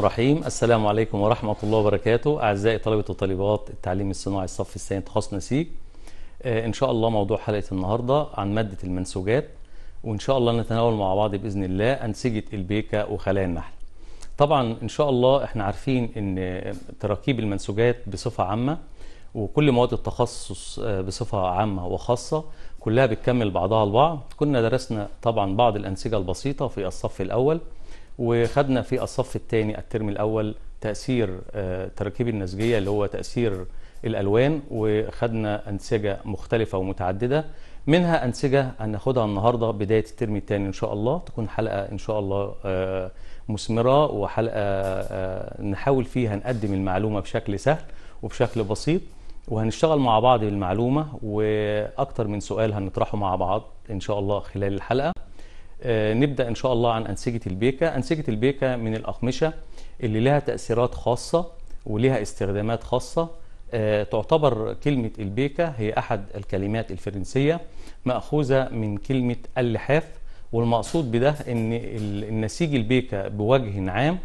الرحيم السلام عليكم ورحمة الله وبركاته أعزائي طلبة وطالبات التعليم الصناعي الصف الثاني تخصص نسيج آه، إن شاء الله موضوع حلقة النهاردة عن مادة المنسوجات وإن شاء الله نتناول مع بعض بإذن الله أنسجة البيكة وخلايا النحل طبعا إن شاء الله إحنا عارفين إن تراكيب المنسوجات بصفة عامة وكل مواد التخصص آه، بصفة عامة وخاصة كلها بتكمل بعضها البعض كنا درسنا طبعا بعض الأنسجة البسيطة في الصف الأول وخدنا في الصف الثاني الترم الاول تاثير آه، تركيب النسجيه اللي هو تاثير الالوان وخدنا انسجه مختلفه ومتعدده منها انسجه هناخدها النهارده بدايه الترم الثاني ان شاء الله تكون حلقه ان شاء الله آه، مثمره وحلقه آه، نحاول فيها نقدم المعلومه بشكل سهل وبشكل بسيط وهنشتغل مع بعض بالمعلومه واكثر من سؤال هنطرحه مع بعض ان شاء الله خلال الحلقه آه، نبدا ان شاء الله عن انسجه البيكا انسجه البيكا من الاقمشه اللي لها تاثيرات خاصه ولها استخدامات خاصه آه، تعتبر كلمه البيكا هي احد الكلمات الفرنسيه ماخوذه من كلمه اللحاف والمقصود بده ان النسيج البيكا بوجه عام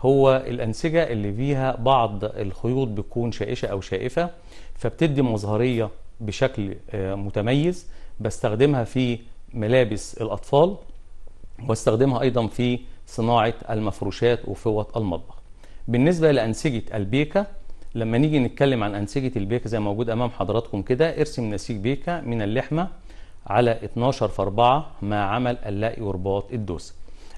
هو الانسجه اللي فيها بعض الخيوط بتكون شائشه او شائفه فبتدي مظهريه بشكل آه، متميز بستخدمها في ملابس الاطفال واستخدمها أيضا في صناعة المفروشات وفوط المطبخ بالنسبة لأنسجة البيكة لما نيجي نتكلم عن أنسجة البيكة زي ما موجود أمام حضراتكم كده ارسم نسيج بيكة من اللحمة على 12 في 4 مع عمل اللاقي ورباط الدوس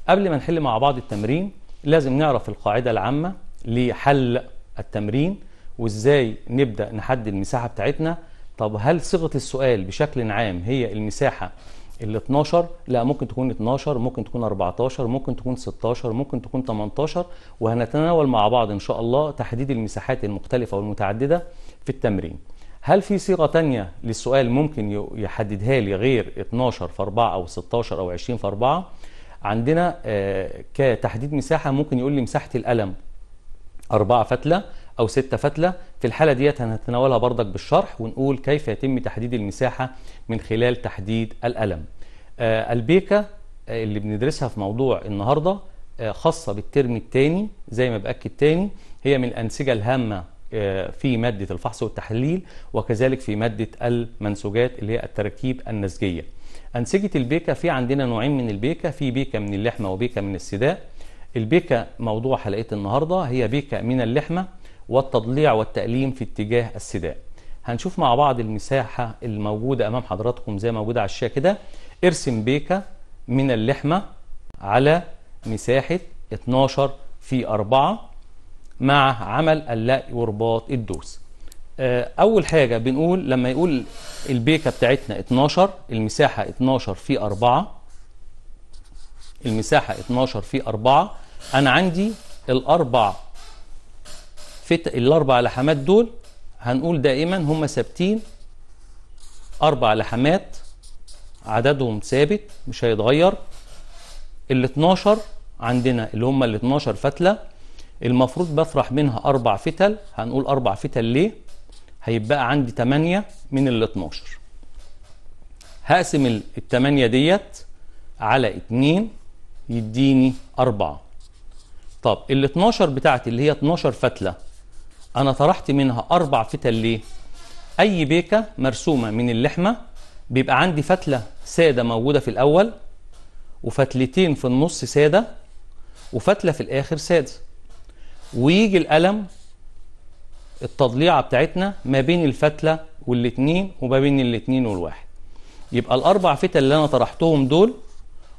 قبل ما نحل مع بعض التمرين لازم نعرف القاعدة العامة لحل التمرين وازاي نبدأ نحدد المساحة بتاعتنا طب هل صيغة السؤال بشكل عام هي المساحة ال 12 لا ممكن تكون 12 ممكن تكون 14 ممكن تكون 16 ممكن تكون 18 وهنتناول مع بعض ان شاء الله تحديد المساحات المختلفه والمتعدده في التمرين هل في صيغه تانية للسؤال ممكن يحددها لي غير 12 في 4 او 16 او 20 في 4 عندنا آه، كتحديد مساحه ممكن يقول لي مساحه القلم 4 فتله أو ستة فتلة في الحالة ديت هنتناولها برضك بالشرح ونقول كيف يتم تحديد المساحة من خلال تحديد الألم آه، البيكة آه، اللي بندرسها في موضوع النهاردة آه، خاصة بالترم الثاني زي ما بأكد تاني هي من الأنسجة الهامة في مادة الفحص والتحليل وكذلك في مادة المنسوجات اللي هي التراكيب النسجية أنسجة البيكة في عندنا نوعين من البيكة في بيكة من اللحمة وبيكة من السداء البيكة موضوع حلقة النهاردة هي بيكة من اللحمة والتضليع والتأليم في اتجاه السداء هنشوف مع بعض المساحة الموجودة أمام حضراتكم زي موجودة على الشاشة كده ارسم بيكة من اللحمة على مساحة 12 في 4 مع عمل اللأي ورباط الدوس آه، أول حاجة بنقول لما يقول البيكة بتاعتنا 12 المساحة 12 في 4 المساحة 12 في 4 أنا عندي الأربع فت... الاربع لحمات دول هنقول دائما هم ثابتين اربع لحمات عددهم ثابت مش هيتغير ال 12 عندنا اللي هم ال 12 فتله المفروض بفرح منها اربع فتل هنقول اربع فتل ليه هيبقى عندي 8 من ال 12 هقسم ال 8 ديت على 2 يديني 4 طب ال 12 بتاعتي اللي هي 12 فتله أنا طرحت منها أربع فتل ليه؟ أي بيكة مرسومة من اللحمة بيبقى عندي فتلة سادة موجودة في الأول وفتلتين في النص سادة وفتلة في الآخر سادة ويجي القلم التضليعة بتاعتنا ما بين الفتلة والاتنين وما بين الاتنين والواحد يبقى الأربع فتل اللي أنا طرحتهم دول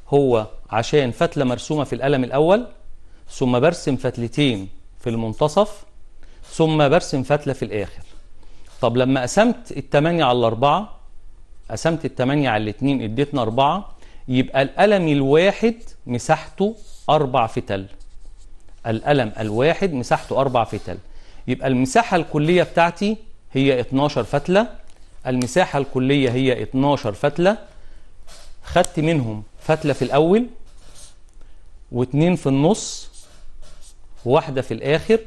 هو عشان فتلة مرسومة في القلم الأول ثم برسم فتلتين في المنتصف ثم برسم فتلة في الآخر طب لما قسمت التمانية على الأربعة قسمت التمانية على الاتنين اديتنا أربعة يبقى القلم الواحد مساحته أربع فتل القلم الواحد مساحته أربع فتل يبقى المساحة الكلية بتاعتي هي 12 فتلة المساحة الكلية هي 12 فتلة خدت منهم فتلة في الأول واتنين في النص وواحدة في الآخر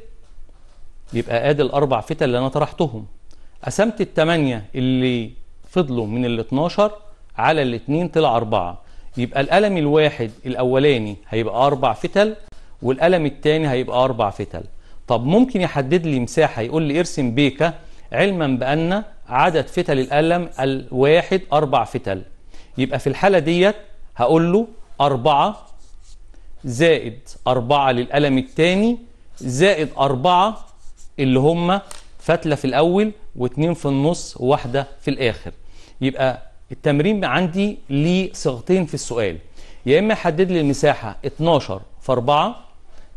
يبقى ادي الاربع فتل اللي انا طرحتهم قسمت الثمانيه اللي فضلوا من ال 12 على الاثنين طلع اربعه يبقى القلم الواحد الاولاني هيبقى اربع فتل والقلم الثاني هيبقى اربع فتل طب ممكن يحدد لي مساحه يقول لي ارسم بيكه علما بان عدد فتل القلم الواحد اربع فتل يبقى في الحاله ديت هقول له أربعة زائد أربعة للقلم الثاني زائد أربعة اللي هما فتله في الاول واثنين في النص وواحده في الاخر يبقى التمرين عندي ليه صيغتين في السؤال يا اما يحدد لي المساحه 12 في 4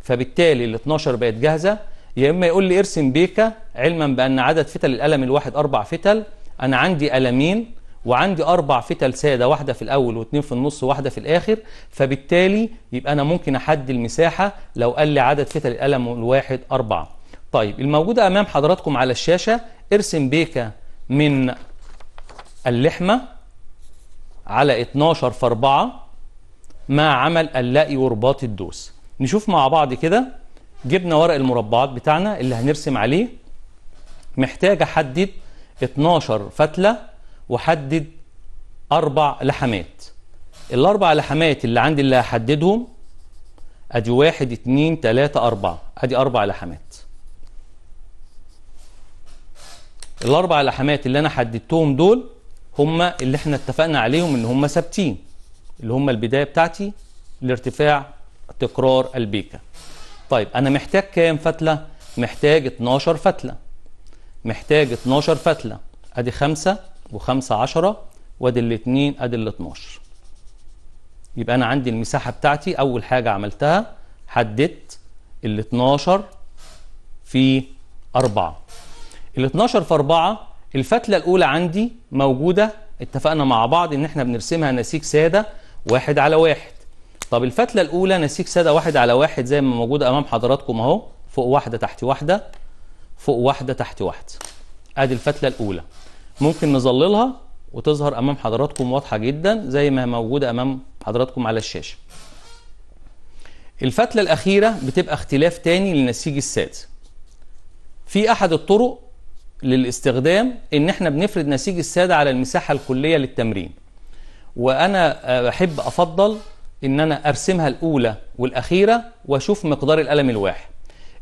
فبالتالي ال 12 بقت جاهزه يا اما يقول لي ارسم بيكه علما بان عدد فتل القلم الواحد اربع فتل انا عندي قلمين وعندي اربع فتل ساده واحده في الاول واثنين في النص وواحده في الاخر فبالتالي يبقى انا ممكن احدد المساحه لو قال لي عدد فتل القلم الواحد اربعه طيب الموجودة أمام حضراتكم على الشاشة ارسم بيكة من اللحمة على 12 في 4 مع عمل اللائي ورباط الدوس نشوف مع بعض كده جبنا ورق المربعات بتاعنا اللي هنرسم عليه محتاج أحدد 12 فتلة وحدد أربع لحمات الأربع لحمات اللي عندي اللي هحددهم أدي واحد اتنين تلاتة أربعة أدي أربع لحمات الاربع لحمات اللي انا حددتهم دول هم اللي احنا اتفقنا عليهم ان هم ثابتين اللي هم البدايه بتاعتي لارتفاع تكرار البيكه. طيب انا محتاج كام فتله محتاج 12 فتله محتاج 12 فتله ادي 5 و5 10 وادي الاثنين ادي ال 12 يبقى انا عندي المساحه بتاعتي اول حاجه عملتها حددت ال 12 في 4 ال 12 في 4 الفتله الاولى عندي موجوده اتفقنا مع بعض ان احنا بنرسمها نسيج ساده واحد على واحد طب الفتله الاولى نسيج ساده واحد على واحد زي ما موجوده امام حضراتكم اهو فوق واحده تحت واحده فوق واحده تحت واحده ادي الفتله الاولى ممكن نظللها وتظهر امام حضراتكم واضحه جدا زي ما موجوده امام حضراتكم على الشاشه الفتله الاخيره بتبقى اختلاف تاني للنسيج الساده في احد الطرق للاستخدام ان احنا بنفرد نسيج الساده على المساحه الكليه للتمرين وانا بحب افضل ان انا ارسمها الاولى والاخيره واشوف مقدار الالم الواحد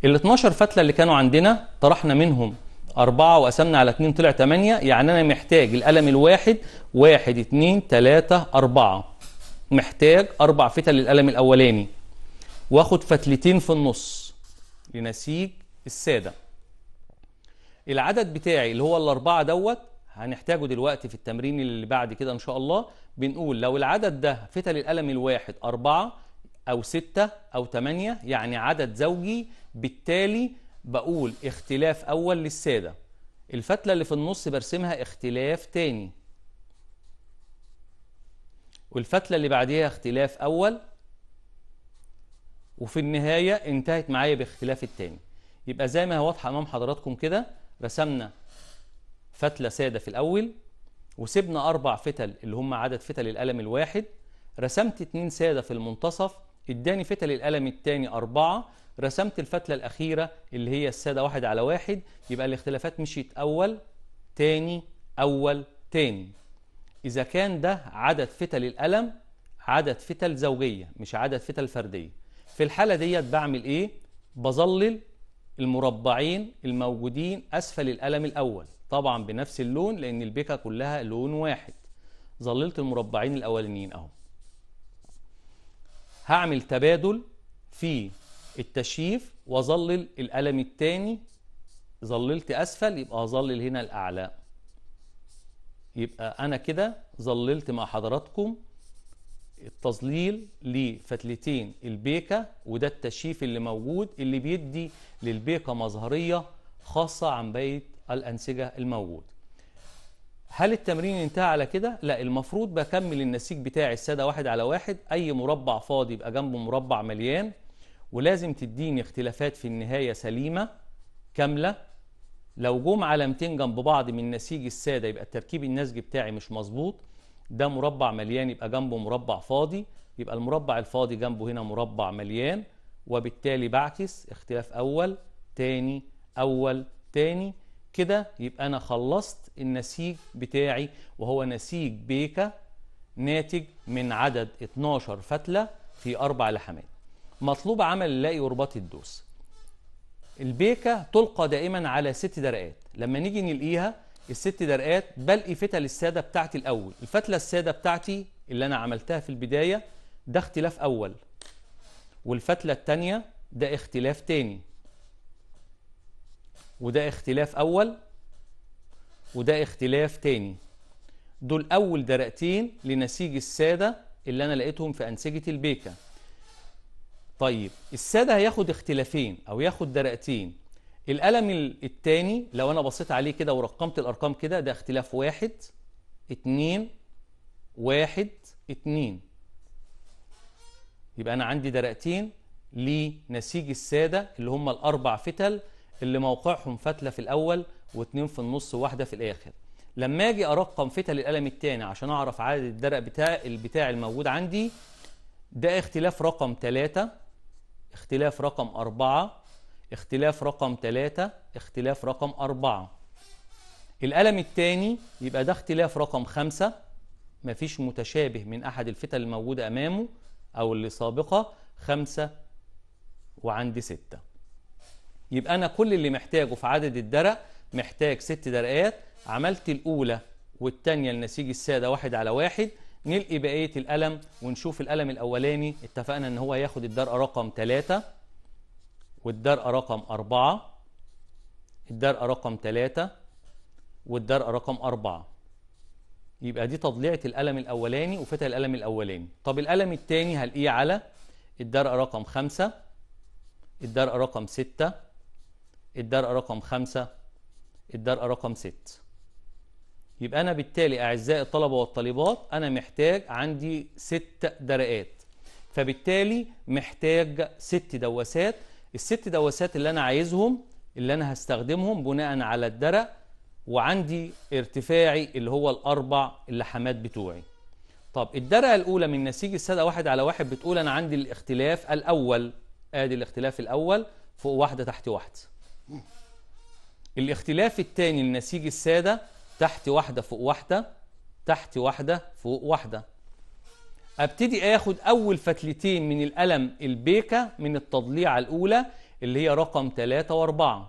ال 12 فتله اللي كانوا عندنا طرحنا منهم أربعة وقسمنا على اتنين طلع تمانية يعني أنا محتاج الألم الواحد واحد اتنين تلاتة أربعة محتاج أربع فتل للألم الأولاني وآخد فتلتين في النص لنسيج السادة العدد بتاعي اللي هو الأربعة دوت هنحتاجه دلوقتي في التمرين اللي بعد كده إن شاء الله بنقول لو العدد ده فتل القلم الواحد أربعة أو ستة أو تمانية يعني عدد زوجي بالتالي بقول اختلاف أول للسادة الفتلة اللي في النص برسمها اختلاف تاني والفتلة اللي بعديها اختلاف أول وفي النهاية انتهت معايا باختلاف التاني يبقى زي ما هي واضحة أمام حضراتكم كده رسمنا فتلة سادة في الأول وسيبنا أربع فتل اللي هم عدد فتل القلم الواحد رسمت اتنين سادة في المنتصف اداني فتل القلم التاني أربعة رسمت الفتلة الأخيرة اللي هي السادة واحد على واحد يبقى الاختلافات مشيت أول تاني أول تاني إذا كان ده عدد فتل القلم عدد فتل زوجية مش عدد فتل فردية في الحالة ديت بعمل إيه؟ بظلل المربعين الموجودين أسفل القلم الأول طبعا بنفس اللون لأن البيكا كلها لون واحد ظللت المربعين الأولانيين أهو هعمل تبادل في التشييف وأظلل القلم الثاني ظللت أسفل يبقى هظلل هنا الأعلى يبقى أنا كده ظللت مع حضراتكم التظليل لفتلتين البيكة وده التشيف اللي موجود اللي بيدي للبيكة مظهرية خاصة عن بيت الأنسجة الموجود هل التمرين انتهى على كده؟ لا المفروض بكمل النسيج بتاعي السادة واحد على واحد أي مربع فاضي يبقى جنبه مربع مليان ولازم تديني اختلافات في النهاية سليمة كاملة لو جم علامتين جنب بعض من نسيج السادة يبقى التركيب النسجي بتاعي مش مظبوط ده مربع مليان يبقى جنبه مربع فاضي يبقى المربع الفاضي جنبه هنا مربع مليان وبالتالي بعكس اختلاف أول تاني أول تاني كده يبقى أنا خلصت النسيج بتاعي وهو نسيج بيكا ناتج من عدد 12 فتلة في أربع لحمات مطلوب عمل اللاقي ورباط الدوس البيكة تلقى دائما على ست درقات لما نيجي نلاقيها الست درقات بلقي فتل السادة بتاعتي الأول الفتلة السادة بتاعتي اللي أنا عملتها في البداية ده اختلاف أول والفتلة التانية ده اختلاف تاني وده اختلاف أول وده اختلاف تاني دول أول درقتين لنسيج السادة اللي أنا لقيتهم في أنسجة البيكة طيب السادة هياخد اختلافين أو ياخد درقتين الألم الثاني لو أنا بصيت عليه كده ورقمت الأرقام كده ده اختلاف واحد اتنين واحد اتنين يبقى أنا عندي درقتين لنسيج السادة اللي هم الأربع فتل اللي موقعهم فتلة في الأول واتنين في النص وواحدة في الآخر لما أجي أرقم فتل القلم الثاني عشان أعرف عدد الدرق بتاع البتاع الموجود عندي ده اختلاف رقم ثلاثة اختلاف رقم أربعة اختلاف رقم 3 اختلاف رقم 4 القلم الثاني يبقى ده اختلاف رقم 5 مفيش متشابه من أحد الفتل الموجودة أمامه أو اللي سابقة 5 وعند 6 يبقى أنا كل اللي محتاجه في عدد الدرق محتاج 6 درقات عملت الأولى والتانية النسيج السادة واحد على واحد نلقي بقية الألم ونشوف الألم الأولاني اتفقنا إن هو ياخد الدرقة رقم 3 والدرقة رقم أربعة الدرقة رقم ثلاثة والدرقة رقم أربعة يبقى دي تضليعة الألم الأولاني وفتح الألم الأولاني طب الألم الثاني هلقيه على الدرقة رقم خمسة الدرقة رقم ستة الدرقة رقم خمسة الدرقة رقم ست يبقى أنا بالتالي أعزائي الطلبة والطالبات أنا محتاج عندي ست درقات فبالتالي محتاج ست دواسات الست دواسات اللي انا عايزهم اللي انا هستخدمهم بناء على الدرق وعندي ارتفاعي اللي هو الاربع اللحمات بتوعي طب الدرقه الاولى من نسيج الساده واحد على واحد بتقول انا عندي الاختلاف الاول ادي الاختلاف الاول فوق واحده تحت واحده الاختلاف الثاني لنسيج الساده تحت واحده فوق واحده تحت واحده فوق واحده ابتدي اخد اول فتلتين من القلم البيكه من التضليعه الاولى اللي هي رقم 3 و4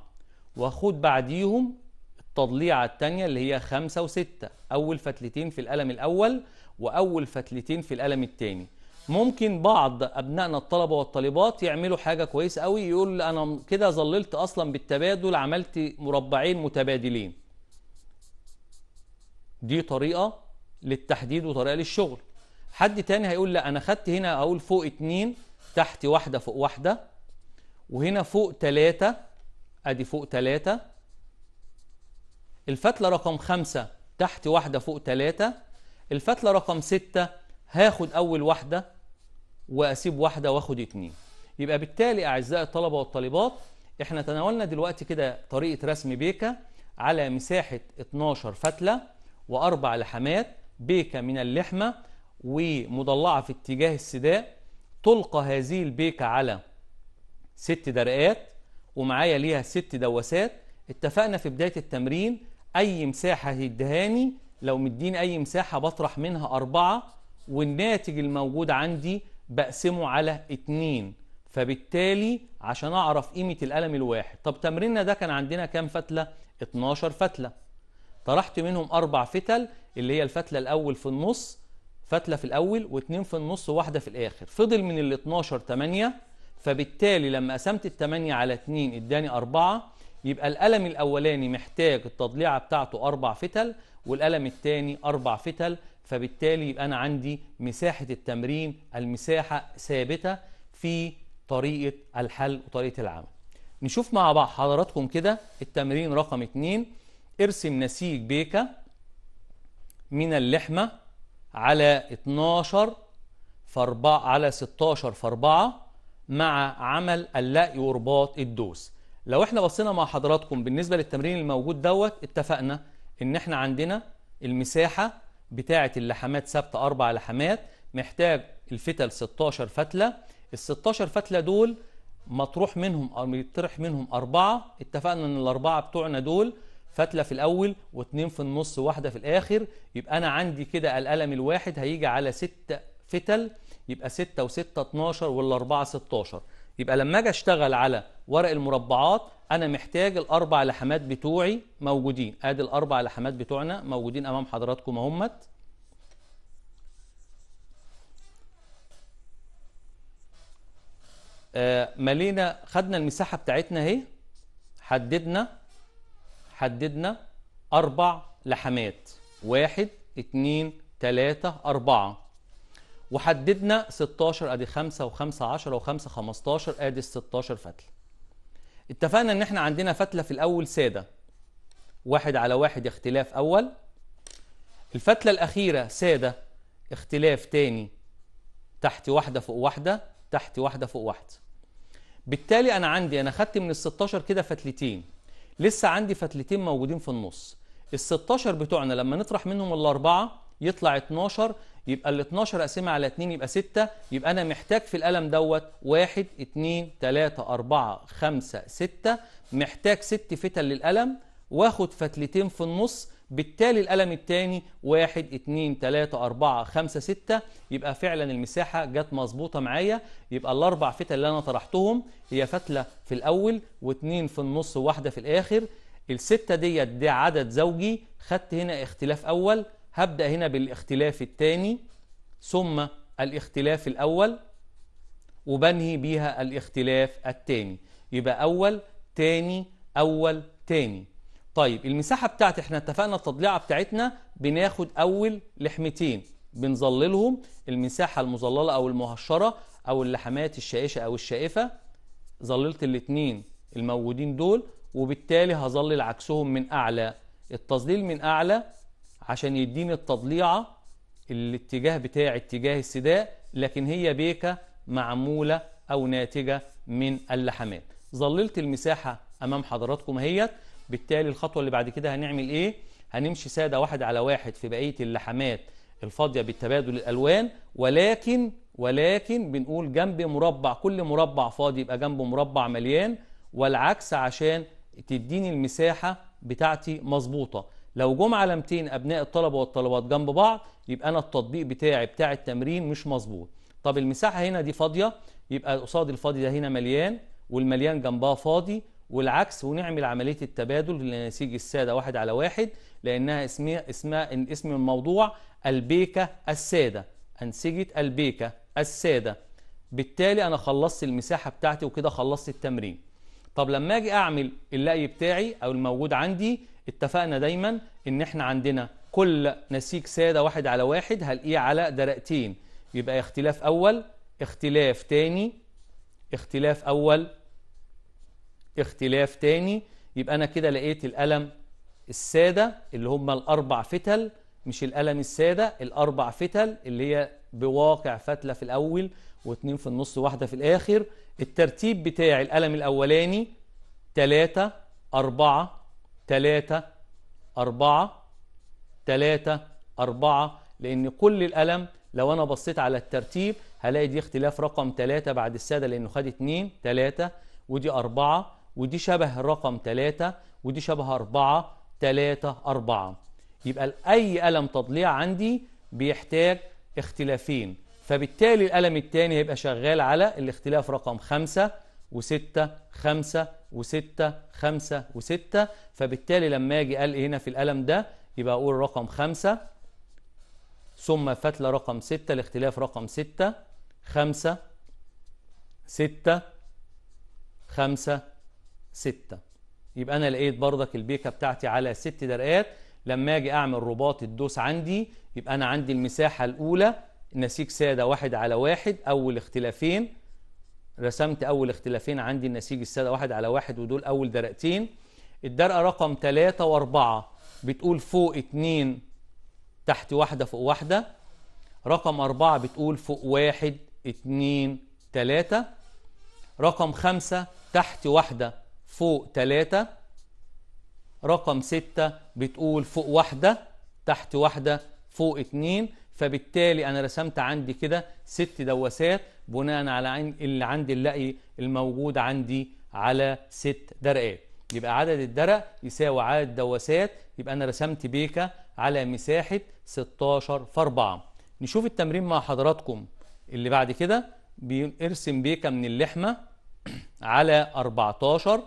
واخد بعديهم التضليعه الثانيه اللي هي 5 و6 اول فتلتين في القلم الاول واول فتلتين في القلم الثاني ممكن بعض ابنائنا الطلبه والطالبات يعملوا حاجه كويسه قوي يقول انا كده ظللت اصلا بالتبادل عملت مربعين متبادلين دي طريقه للتحديد وطريقه للشغل حد تاني هيقول لا انا خدت هنا اقول فوق اتنين تحت واحده فوق واحده وهنا فوق تلاته ادي فوق تلاته الفتله رقم خمسه تحت واحده فوق تلاته الفتله رقم سته هاخد اول واحده واسيب واحده واخد اتنين يبقى بالتالي اعزائي الطلبه والطالبات احنا تناولنا دلوقتي كده طريقه رسم بيكا على مساحه 12 فتله واربع لحمات بيكا من اللحمه ومضلعة في اتجاه السداء تلقى هذه البيكة على ست درقات ومعايا ليها ست دواسات اتفقنا في بداية التمرين أي مساحة هيدهاني لو مديني أي مساحة بطرح منها أربعة والناتج الموجود عندي بقسمه على اتنين فبالتالي عشان أعرف قيمة القلم الواحد طب تمريننا ده كان عندنا كام فتلة؟ 12 فتلة طرحت منهم أربع فتل اللي هي الفتلة الأول في النص فتله في الاول واثنين في النص وواحده في الاخر فضل من ال 12 8 فبالتالي لما قسمت ال 8 على 2 اداني 4 يبقى القلم الاولاني محتاج التضليعه بتاعته اربع فتل والقلم الثاني اربع فتل فبالتالي يبقى انا عندي مساحه التمرين المساحه ثابته في طريقه الحل وطريقه العمل نشوف مع بعض حضراتكم كده التمرين رقم 2 ارسم نسيج بيكا من اللحمه على 12 فاربعة على 16 في 4 مع عمل اللقي ورباط الدوس لو احنا بصينا مع حضراتكم بالنسبة للتمرين الموجود دوت اتفقنا ان احنا عندنا المساحة بتاعة اللحمات ثابتة أربع لحمات محتاج الفتل 16 فتلة ال 16 فتلة دول مطروح منهم أو يطرح منهم أربعة اتفقنا إن الأربعة بتوعنا دول فتله في الاول واتنين في النص واحده في الاخر يبقى انا عندي كده القلم الواحد هيجي على ست فتل يبقى 6 و6 12 والاربعه 16 يبقى لما اجي اشتغل على ورق المربعات انا محتاج الاربع لحمات بتوعي موجودين ادي الاربع لحمات بتوعنا موجودين امام حضراتكم اهمت آه ملينا خدنا المساحه بتاعتنا اهي حددنا حددنا أربع لحمات واحد اتنين تلاتة أربعة وحددنا 16 ادي 5 و5 10 و5 15 ادي 16 فتله اتفقنا ان احنا عندنا فتله في الاول ساده واحد على واحد اختلاف اول الفتله الاخيره ساده اختلاف تاني تحت واحده فوق واحده تحت واحده فوق واحده بالتالي انا عندي انا خدت من ال 16 كده فتلتين لسه عندي فتلتين موجودين في النص ال 16 بتوعنا لما نطرح منهم الاربعه يطلع 12 يبقى ال 12 اقسمها على 2 يبقى 6 يبقى انا محتاج في القلم دوت 1 2 3 4 5 6 محتاج 6 فتل للقلم واخد فتلتين في النص بالتالي القلم الثاني 1 2 3 4 5 6 يبقى فعلا المساحه جت مظبوطه معايا يبقى الاربع فتل اللي انا طرحتهم هي فتله في الاول واثنين في النص وواحده في الاخر السته ديت ده عدد زوجي خدت هنا اختلاف اول هبدا هنا بالاختلاف الثاني ثم الاختلاف الاول وبنهي بيها الاختلاف الثاني يبقى اول تاني اول تاني طيب المساحة بتاعت احنا اتفقنا التضليعة بتاعتنا بناخد أول لحمتين بنظللهم المساحة المظللة أو المهشرة أو اللحمات الشائشة أو الشائفة ظللت الاثنين الموجودين دول وبالتالي هظلل عكسهم من أعلى التظليل من أعلى عشان يديني التضليعة الاتجاه بتاع اتجاه السداء لكن هي بيكة معمولة أو ناتجة من اللحمات ظللت المساحة أمام حضراتكم هيت بالتالي الخطوة اللي بعد كده هنعمل ايه هنمشي سادة واحد على واحد في بقية اللحمات الفاضية بالتبادل الألوان ولكن ولكن بنقول جنب مربع كل مربع فاضي يبقى جنبه مربع مليان والعكس عشان تديني المساحة بتاعتي مظبوطة لو جم علامتين أبناء الطلبة والطلبات جنب بعض يبقى أنا التطبيق بتاعي بتاع التمرين مش مظبوط طب المساحة هنا دي فاضية يبقى قصاد الفاضي ده هنا مليان والمليان جنبها فاضي والعكس ونعمل عمليه التبادل لنسيج الساده واحد على واحد لانها اسمها اسمها اسم الموضوع البيكه الساده انسجه البيكه الساده بالتالي انا خلصت المساحه بتاعتي وكده خلصت التمرين طب لما اجي اعمل اللقي بتاعي او الموجود عندي اتفقنا دايما ان احنا عندنا كل نسيج ساده واحد على واحد هلقيه على درقتين يبقى اختلاف اول اختلاف تاني اختلاف اول اختلاف تاني يبقى أنا كده لقيت الألم السادة اللي هم الأربع فتل مش الألم السادة الأربع فتل اللي هي بواقع فتلة في الأول واثنين في النص واحدة في الآخر الترتيب بتاع الألم الأولاني تلاتة أربعة تلاتة أربعة تلاتة أربعة لأن كل الألم لو أنا بصيت على الترتيب هلاقي دي اختلاف رقم تلاتة بعد السادة لأنه خد اتنين تلاتة ودي أربعة ودي شبه رقم 3 ودي شبه 4 3 4 يبقى أي قلم تضليع عندي بيحتاج اختلافين فبالتالي القلم الثاني هيبقى شغال على الاختلاف رقم 5 و6 5 و6 5 و6 فبالتالي لما اجي قال إيه هنا في القلم ده يبقى اقول رقم 5 ثم فتله رقم 6 الاختلاف رقم 6 5 6 5 6 يبقى انا لقيت بردك البيكه بتاعتي على 6 درقات لما اجي اعمل رباط الدوس عندي يبقى انا عندي المساحه الاولى نسيج ساده واحد على واحد اول اختلافين رسمت اول اختلافين عندي النسيج الساده واحد على واحد ودول اول درقتين الدرقه رقم 3 و4 بتقول فوق 2 تحت واحده فوق واحده رقم 4 بتقول فوق واحد 2 3 رقم 5 تحت واحده فوق تلاتة رقم ستة بتقول فوق واحدة تحت واحدة فوق اتنين فبالتالي أنا رسمت عندي كده ست دواسات بناء على اللي عندي اللقي الموجود عندي على ست درقات يبقى عدد الدرق يساوي عدد الدواسات يبقى أنا رسمت بيكة على مساحة 16 في 4 نشوف التمرين مع حضراتكم اللي بعد كده بيرسم بيكة من اللحمة على 14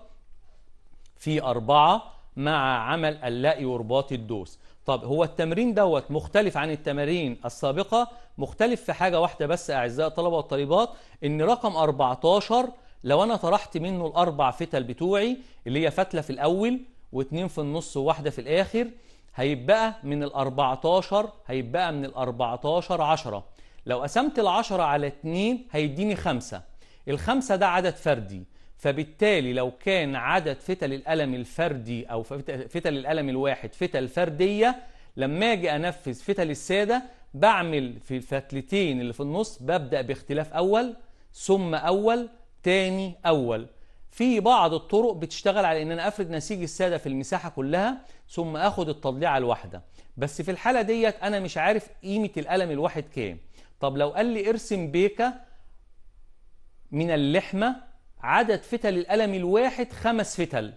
في أربعة مع عمل اللائي ورباط الدوس طب هو التمرين دوت مختلف عن التمارين السابقة مختلف في حاجة واحدة بس أعزائي الطلبة والطالبات إن رقم 14 لو أنا طرحت منه الأربع فتل بتوعي اللي هي فتلة في الأول واتنين في النص وواحدة في الآخر هيبقى من ال 14 هيبقى من ال 14 10 لو قسمت ال 10 على 2 هيديني 5 الخمسة ده عدد فردي فبالتالي لو كان عدد فتل الألم الفردي أو فتل الألم الواحد فتل فردية لما أجي أنفذ فتل السادة بعمل في الفتلتين اللي في النص ببدأ باختلاف أول ثم أول تاني أول في بعض الطرق بتشتغل على ان انا افرد نسيج الساده في المساحه كلها ثم اخد التضليعه الواحده بس في الحاله ديت انا مش عارف قيمه القلم الواحد كام طب لو قال لي ارسم بيكه من اللحمه عدد فتل القلم الواحد خمس فتل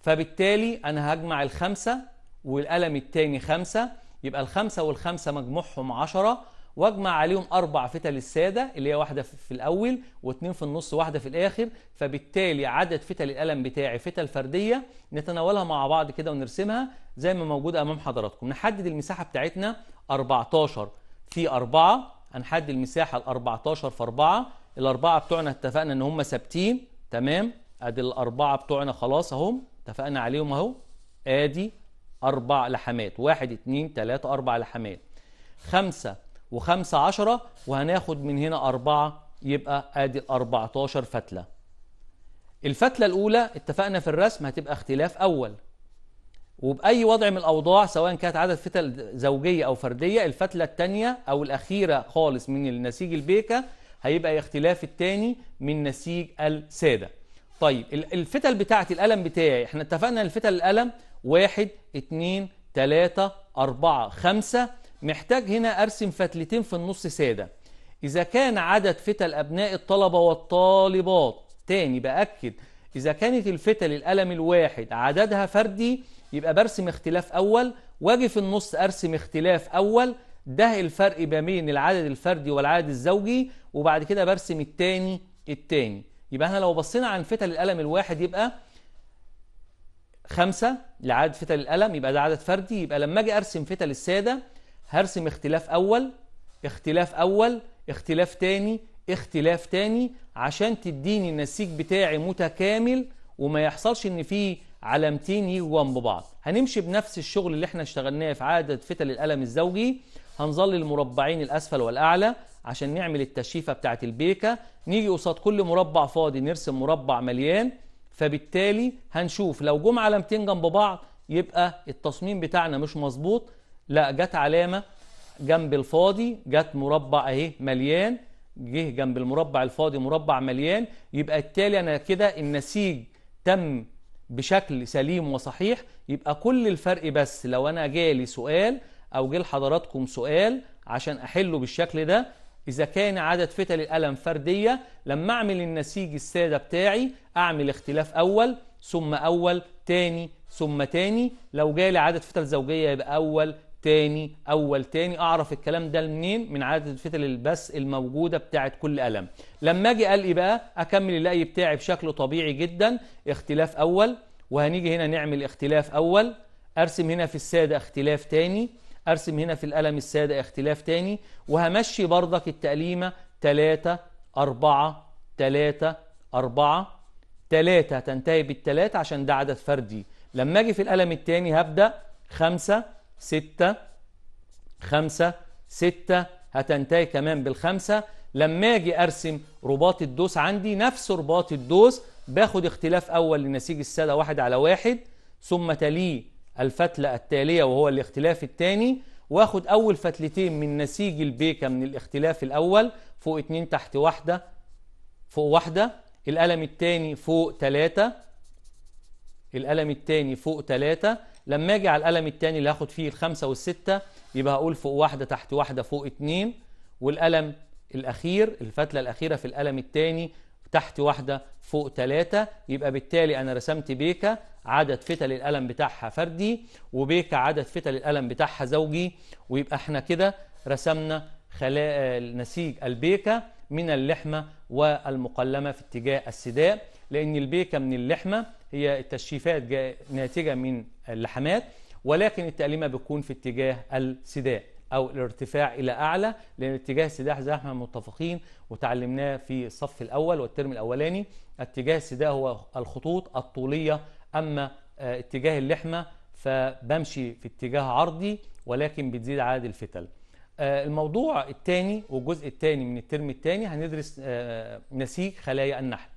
فبالتالي أنا هجمع الخمسة والقلم الثاني خمسة يبقى الخمسة والخمسة مجموعهم عشرة واجمع عليهم أربع فتل السادة اللي هي واحدة في الأول واثنين في النص واحدة في الآخر فبالتالي عدد فتل القلم بتاعي فتل فردية نتناولها مع بعض كده ونرسمها زي ما موجودة أمام حضراتكم نحدد المساحة بتاعتنا 14 في 4 هنحدد المساحة ال 14 في 4 الاربعه بتوعنا اتفقنا ان هم ثابتين تمام ادي الاربعه بتوعنا خلاص اهم اتفقنا عليهم اهو ادي اربع لحمات واحد اتنين تلاته اربع لحمات خمسه وخمسه عشره وهناخد من هنا اربعه يبقى ادي الاربعتاشر 14 فتله الفتله الاولى اتفقنا في الرسم هتبقى اختلاف اول وبأي وضع من الأوضاع سواء كانت عدد فتل زوجية أو فردية الفتلة الثانية أو الأخيرة خالص من النسيج البيكة هيبقى اختلاف الثاني من نسيج السادة طيب الفتل بتاعت القلم بتاعي احنا اتفقنا الفتل القلم واحد اتنين تلاتة أربعة خمسة محتاج هنا أرسم فتلتين في النص سادة إذا كان عدد فتل أبناء الطلبة والطالبات تاني بأكد إذا كانت الفتل القلم الواحد عددها فردي يبقى برسم اختلاف أول واجي في النص أرسم اختلاف أول ده الفرق ما بين العدد الفردي والعدد الزوجي وبعد كده برسم التاني التاني يبقى احنا لو بصينا عن فتل القلم الواحد يبقى خمسة لعدد فتل القلم يبقى ده عدد فردي يبقى لما اجي ارسم فتل السادة هرسم اختلاف اول اختلاف اول اختلاف تاني اختلاف تاني عشان تديني النسيج بتاعي متكامل وما يحصلش ان في علامتين يجوا جنب بعض هنمشي بنفس الشغل اللي احنا اشتغلناه في عدد فتل القلم الزوجي هنظل المربعين الاسفل والاعلى عشان نعمل التشيفة بتاعه البيكه نيجي قصاد كل مربع فاضي نرسم مربع مليان فبالتالي هنشوف لو جم علامتين جنب بعض يبقى التصميم بتاعنا مش مظبوط لا جت علامه جنب الفاضي جت مربع اهي مليان جه جنب المربع الفاضي مربع مليان يبقى التالي انا كده النسيج تم بشكل سليم وصحيح يبقى كل الفرق بس لو انا جالي سؤال او جه لحضراتكم سؤال عشان احله بالشكل ده إذا كان عدد فتل الألم فردية لما أعمل النسيج السادة بتاعي أعمل اختلاف أول ثم أول تاني ثم تاني لو جالي عدد فتل زوجية يبقى أول تاني أول تاني أعرف الكلام ده منين من عدد الفتل البس الموجودة بتاعة كل ألم لما أجي ألقي بقى أكمل اللقي بتاعي بشكل طبيعي جدا اختلاف أول وهنيجي هنا نعمل اختلاف أول أرسم هنا في السادة اختلاف تاني ارسم هنا في القلم السادة اختلاف تاني وهمشي برضك التقليمة 3 4 3 4 3 تنتهي بالثلاثة عشان ده عدد فردي لما اجي في القلم الثاني هبدأ 5 6 5 6 هتنتهي كمان بالخمسة لما اجي ارسم رباط الدوس عندي نفس رباط الدوس باخد اختلاف اول لنسيج السادة واحد على واحد ثم تليه الفتلة التالية وهو الاختلاف الثاني واخد أول فتلتين من نسيج البيكة من الاختلاف الأول فوق اتنين تحت واحدة فوق واحدة القلم الثاني فوق ثلاثة القلم الثاني فوق ثلاثة لما اجي على القلم الثاني اللي هاخد فيه الخمسة والستة يبقى هقول فوق واحدة تحت واحدة فوق اتنين والقلم الأخير الفتلة الأخيرة في القلم الثاني تحت واحدة فوق ثلاثة يبقى بالتالي أنا رسمت بيكا عدد فتل القلم بتاعها فردي وبيكا عدد فتل القلم بتاعها زوجي ويبقى احنا كده رسمنا خلا... نسيج البيكا من اللحمة والمقلمة في اتجاه السداء لأن البيكا من اللحمة هي التشيفات ناتجة من اللحمات ولكن التأليمة بتكون في اتجاه السداء أو الارتفاع إلى أعلى لأن اتجاه السداح زي ما احنا متفقين وتعلمناه في الصف الأول والترم الأولاني اتجاه السداح هو الخطوط الطولية أما آه، اتجاه اللحمة فبمشي في اتجاه عرضي ولكن بتزيد عدد الفتل آه، الموضوع الثاني والجزء الثاني من الترم الثاني هندرس آه، نسيج خلايا النحل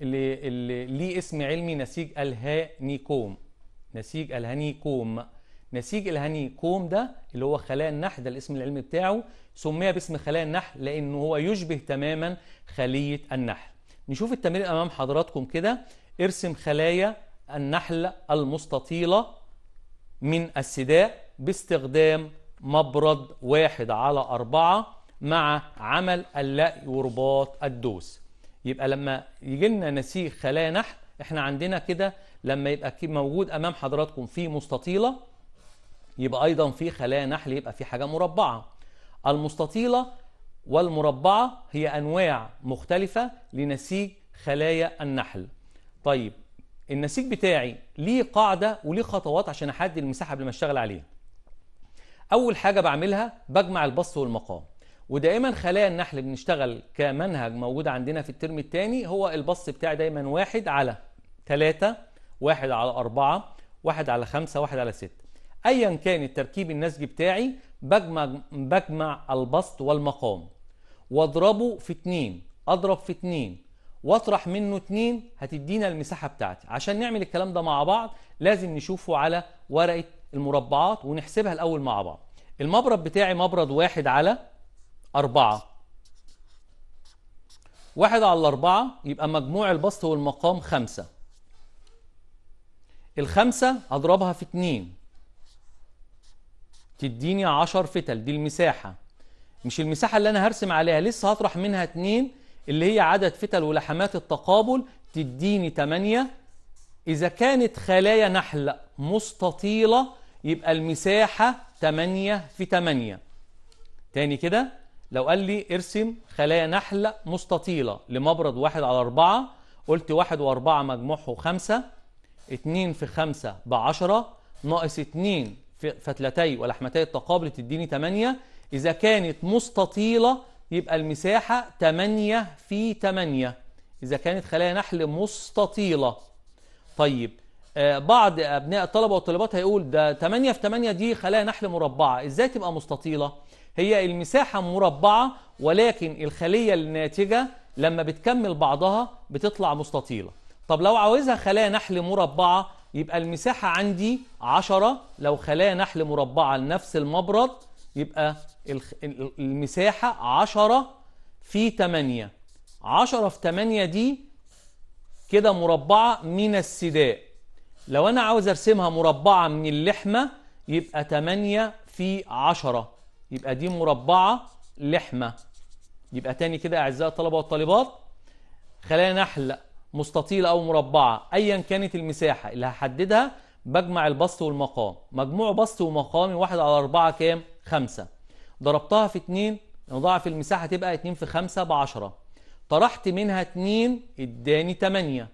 اللي, اللي ليه اسم علمي نسيج الهانيكوم نسيج الهانيكوم نسيج الهني كوم ده اللي هو خلايا النحل ده الاسم العلمي بتاعه سمي باسم خلايا النحل لأنه هو يشبه تماما خلية النحل نشوف التمرين أمام حضراتكم كده ارسم خلايا النحل المستطيلة من السداء باستخدام مبرد واحد على أربعة مع عمل اللقي ورباط الدوس يبقى لما يجي لنا نسيج خلايا نحل احنا عندنا كده لما يبقى موجود امام حضراتكم في مستطيله يبقى أيضا في خلايا نحل يبقى في حاجة مربعة المستطيلة والمربعة هي أنواع مختلفة لنسيج خلايا النحل طيب النسيج بتاعي ليه قاعدة وليه خطوات عشان أحدد المساحة قبل ما أشتغل عليه أول حاجة بعملها بجمع البسط والمقام ودائما خلايا النحل بنشتغل كمنهج موجود عندنا في الترم الثاني هو البسط بتاعي دايما واحد على ثلاثة واحد على أربعة واحد على خمسة واحد على ستة أيا كان التركيب النسجي بتاعي بجمع, بجمع البسط والمقام واضربه في اتنين اضرب في اتنين واطرح منه اتنين هتدينا المساحه بتاعتي عشان نعمل الكلام ده مع بعض لازم نشوفه على ورقه المربعات ونحسبها الاول مع بعض المبرد بتاعي مبرد واحد على أربعة واحد على أربعة يبقى مجموع البسط والمقام خمسة الخمسة اضربها في اتنين تديني 10 فتل دي المساحه مش المساحه اللي انا هرسم عليها لسه هطرح منها اتنين اللي هي عدد فتل ولحمات التقابل تديني 8 اذا كانت خلايا نحل مستطيله يبقى المساحه 8 في 8 تاني كده لو قال لي ارسم خلايا نحل مستطيله لمبرد 1 على 4 قلت 1 و4 مجموعهم 5 2 في 5 ب 10 ناقص 2 فتلتي ولحمتي التقابل تديني 8 إذا كانت مستطيلة يبقى المساحة 8 في 8 إذا كانت خلايا نحل مستطيلة طيب آه، بعض أبناء الطلبة والطالبات هيقول ده 8 في 8 دي خلايا نحل مربعة إزاي تبقى مستطيلة؟ هي المساحة مربعة ولكن الخلية الناتجة لما بتكمل بعضها بتطلع مستطيلة طب لو عاوزها خلايا نحل مربعة يبقى المساحة عندي 10 لو خلايا نحل مربعة لنفس المبرد يبقى المساحة 10 في 8 10 في 8 دي كده مربعة من السداء لو أنا عاوز أرسمها مربعة من اللحمة يبقى 8 في 10 يبقى دي مربعة لحمة يبقى تاني كده أعزائي الطلبة والطالبات خلايا نحل مستطيلة أو مربعة أيا كانت المساحة اللي هحددها بجمع البسط والمقام مجموع بسط ومقامي واحد على أربعة كام؟ خمسة ضربتها في اتنين نضاعف المساحة تبقى اتنين في خمسة بعشرة طرحت منها اتنين اداني تمانية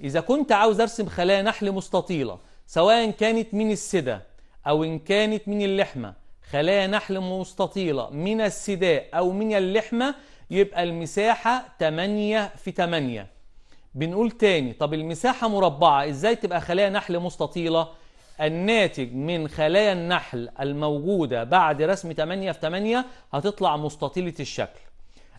إذا كنت عاوز أرسم خلايا نحل مستطيلة سواء كانت من السدة أو إن كانت من اللحمة خلايا نحل مستطيلة من السداء أو من اللحمة يبقى المساحة 8 في 8 بنقول تاني طب المساحة مربعة ازاي تبقى خلايا نحل مستطيلة الناتج من خلايا النحل الموجودة بعد رسم 8 في 8 هتطلع مستطيلة الشكل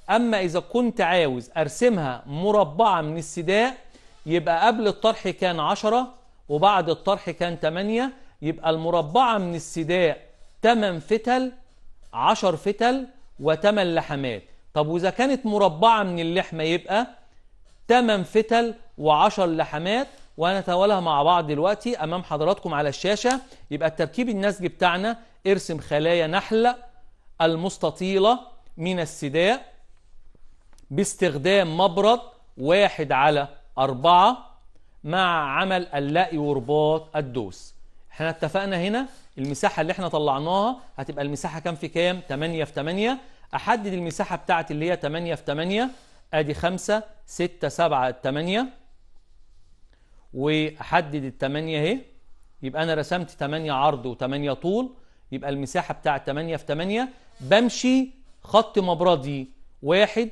أما إذا كنت عاوز أرسمها مربعة من السداء يبقى قبل الطرح كان 10 وبعد الطرح كان 8 يبقى المربعة من السداء 8 فتل 10 فتل و8 لحمات طب وإذا كانت مربعة من اللحمة يبقى 8 فتل و10 لحمات وهنتناولها مع بعض دلوقتي امام حضراتكم على الشاشه يبقى التركيب النسجي بتاعنا ارسم خلايا نحله المستطيله من السداء باستخدام مبرد واحد على أربعة مع عمل اللقي ورباط الدوس احنا اتفقنا هنا المساحة اللي احنا طلعناها هتبقى المساحة كام في كام 8 في 8 احدد المساحة بتاعت اللي هي 8 في 8 ادي خمسة ستة سبعة تمانية وحدد التمانية اهي يبقى انا رسمت تمانية عرض وتمانية طول يبقى المساحة بتاع تمانية في تمانية بمشي خط مبردي واحد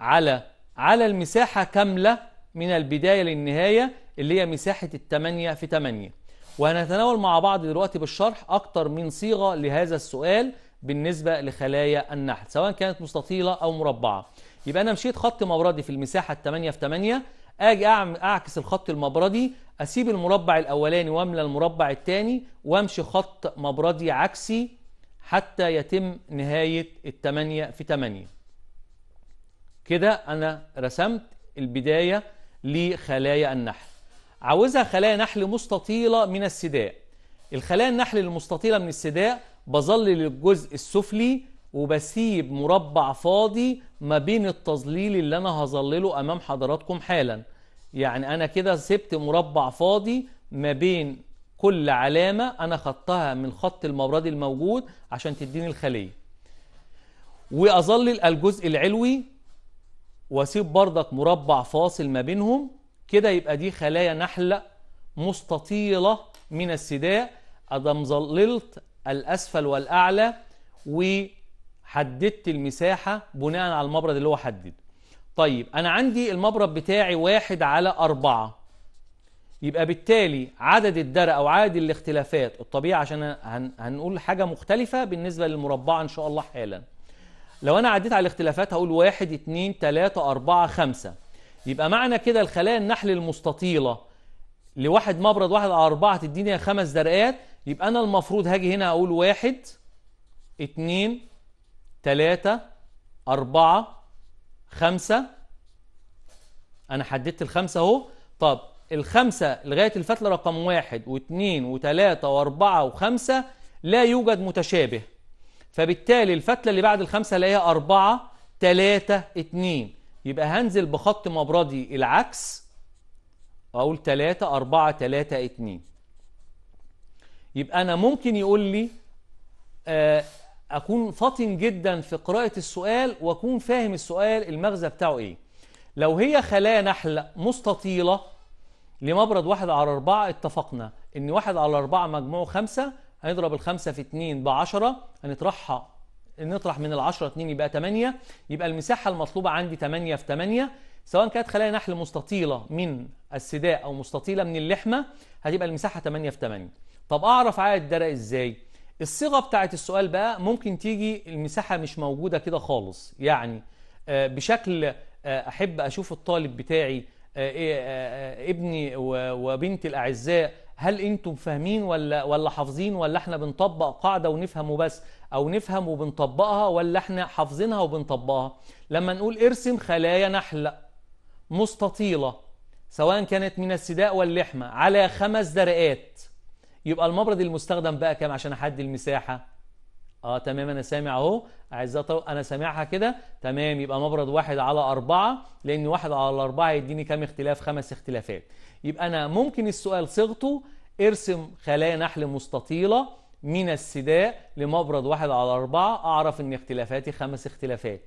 على على المساحة كاملة من البداية للنهاية اللي هي مساحة التمانية في تمانية وهنتناول مع بعض دلوقتي بالشرح أكتر من صيغة لهذا السؤال بالنسبة لخلايا النحل سواء كانت مستطيلة أو مربعة يبقى انا مشيت خط مبردي في المساحه 8 في 8 اجي اعكس الخط المبردي اسيب المربع الاولاني واملى المربع الثاني وامشي خط مبردي عكسي حتى يتم نهايه ال 8 في 8 كده انا رسمت البدايه لخلايا النحل عاوزها خلايا نحل مستطيله من السداء الخلايا النحل المستطيله من السداء بظلل الجزء السفلي وبسيب مربع فاضي ما بين التظليل اللي انا هظلله امام حضراتكم حالا يعني انا كده سبت مربع فاضي ما بين كل علامة انا خطها من خط المبرد الموجود عشان تديني الخلية واظلل الجزء العلوي واسيب بردك مربع فاصل ما بينهم كده يبقى دي خلايا نحلة مستطيلة من السداء ادم ظللت الاسفل والاعلى و حددت المساحة بناء على المبرد اللي هو حدد طيب أنا عندي المبرد بتاعي واحد على أربعة يبقى بالتالي عدد الدرق أو عدد الاختلافات الطبيعي عشان هنقول حاجة مختلفة بالنسبة للمربعة إن شاء الله حالا لو أنا عديت على الاختلافات هقول واحد اتنين تلاتة أربعة خمسة يبقى معنى كده الخلايا النحل المستطيلة لواحد مبرد واحد على أربعة تديني خمس درقات يبقى أنا المفروض هاجي هنا أقول واحد اتنين ثلاثة أربعة خمسة أنا حددت الخمسة أهو طب الخمسة لغاية الفتلة رقم واحد واثنين وثلاثة وأربعة وخمسة لا يوجد متشابه فبالتالي الفتلة اللي بعد الخمسة الاقيها أربعة تلاتة اتنين يبقى هنزل بخط مبردي العكس وأقول تلاتة أربعة تلاتة اتنين يبقى أنا ممكن يقول لي آه أكون فطن جدا في قراءة السؤال وأكون فاهم السؤال المغزى بتاعه إيه لو هي خلايا نحل مستطيلة لمبرد واحد على أربعة اتفقنا إن واحد على أربعة مجموعه خمسة هنضرب الخمسة في اتنين بعشرة هنطرحها نطرح من العشرة اتنين يبقى تمانية يبقى المساحة المطلوبة عندي تمانية في تمانية سواء كانت خلايا نحل مستطيلة من السداء أو مستطيلة من اللحمة هتبقى المساحة تمانية في تمانية طب أعرف عدد الدرق إزاي؟ الصيغه بتاعت السؤال بقى ممكن تيجي المساحه مش موجوده كده خالص يعني آه، بشكل آه، احب اشوف الطالب بتاعي آه، إيه، ابني وبنتي الاعزاء هل انتم فاهمين ولا ولا حافظين ولا احنا بنطبق قاعده ونفهم وبس او نفهم وبنطبقها ولا احنا حافظينها وبنطبقها لما نقول ارسم خلايا نحله مستطيله سواء كانت من السداء واللحمه على خمس درقات يبقى المبرد المستخدم بقى كام عشان احدد المساحه اه تمام انا سامع اهو اعزائي انا سامعها كده تمام يبقى مبرد واحد على أربعة لان واحد على أربعة يديني كام اختلاف خمس اختلافات يبقى انا ممكن السؤال صيغته ارسم خلايا نحل مستطيله من السداء لمبرد واحد على أربعة اعرف ان اختلافاتي خمس اختلافات